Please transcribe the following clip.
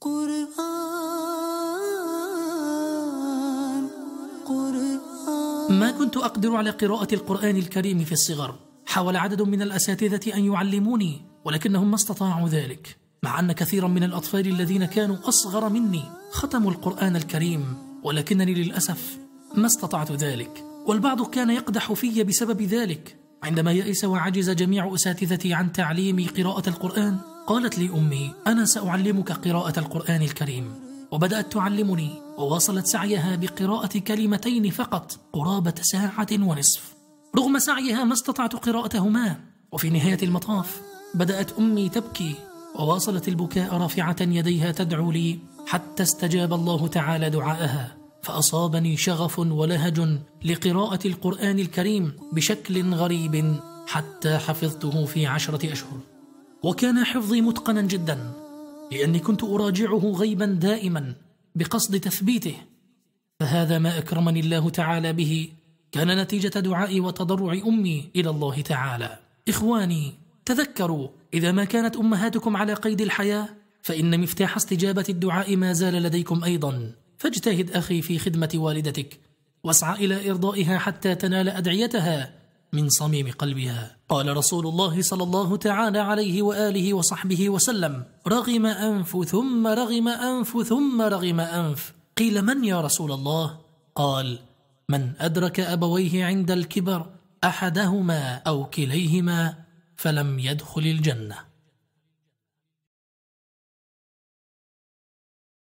قرآن قرآن ما كنت أقدر على قراءة القرآن الكريم في الصغر حاول عدد من الأساتذة أن يعلموني ولكنهم ما استطاعوا ذلك مع أن كثيرا من الأطفال الذين كانوا أصغر مني ختموا القرآن الكريم ولكنني للأسف ما استطعت ذلك والبعض كان يقدح في بسبب ذلك عندما يئس وعجز جميع أساتذتي عن تعليمي قراءة القرآن قالت لي أمي أنا سأعلمك قراءة القرآن الكريم وبدأت تعلمني وواصلت سعيها بقراءة كلمتين فقط قرابة ساعة ونصف رغم سعيها ما استطعت قراءتهما وفي نهاية المطاف بدأت أمي تبكي وواصلت البكاء رافعة يديها تدعو لي حتى استجاب الله تعالى دعاءها فأصابني شغف ولهج لقراءة القرآن الكريم بشكل غريب حتى حفظته في عشرة أشهر وكان حفظي متقنا جدا لأني كنت أراجعه غيبا دائما بقصد تثبيته فهذا ما أكرمني الله تعالى به كان نتيجة دعائي وتضرع أمي إلى الله تعالى إخواني تذكروا إذا ما كانت أمهاتكم على قيد الحياة فإن مفتاح استجابة الدعاء ما زال لديكم أيضا فاجتهد أخي في خدمة والدتك واسعى إلى إرضائها حتى تنال أدعيتها من صميم قلبها قال رسول الله صلى الله تعالى عليه وآله وصحبه وسلم رغم أنف ثم رغم أنف ثم رغم أنف قيل من يا رسول الله؟ قال من أدرك أبويه عند الكبر أحدهما أو كليهما فلم يدخل الجنة